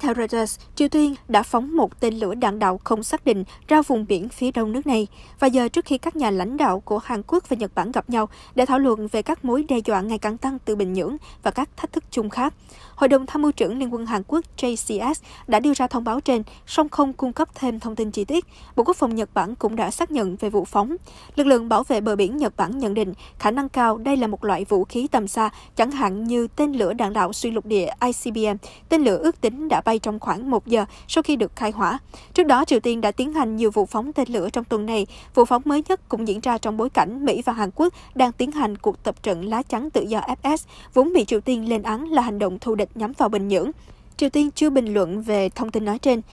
Theo Reuters, Triều Tiên đã phóng một tên lửa đạn đạo không xác định ra vùng biển phía đông nước này. Và giờ trước khi các nhà lãnh đạo của Hàn Quốc và Nhật Bản gặp nhau để thảo luận về các mối đe dọa ngày càng tăng từ Bình Nhưỡng và các thách thức chung khác, Hội đồng Tham mưu trưởng Liên quân Hàn Quốc JCS đã đưa ra thông báo trên, song không cung cấp thêm thông tin chi tiết. Bộ Quốc phòng Nhật Bản cũng đã xác nhận về vụ phóng. Lực lượng bảo vệ bờ biển Nhật Bản nhận định khả năng cao đây là một loại vũ khí tầm xa, chẳng hạn như tên lửa đạn đạo xuyên lục địa ICBM. Tên lửa ước tính đã bay trong khoảng 1 giờ sau khi được khai hỏa. Trước đó, Triều Tiên đã tiến hành nhiều vụ phóng tên lửa trong tuần này. Vụ phóng mới nhất cũng diễn ra trong bối cảnh Mỹ và Hàn Quốc đang tiến hành cuộc tập trận lá chắn tự do FS, vốn bị Triều Tiên lên án là hành động thù địch địch nhắm vào Bình Nhưỡng. Triều Tiên chưa bình luận về thông tin nói trên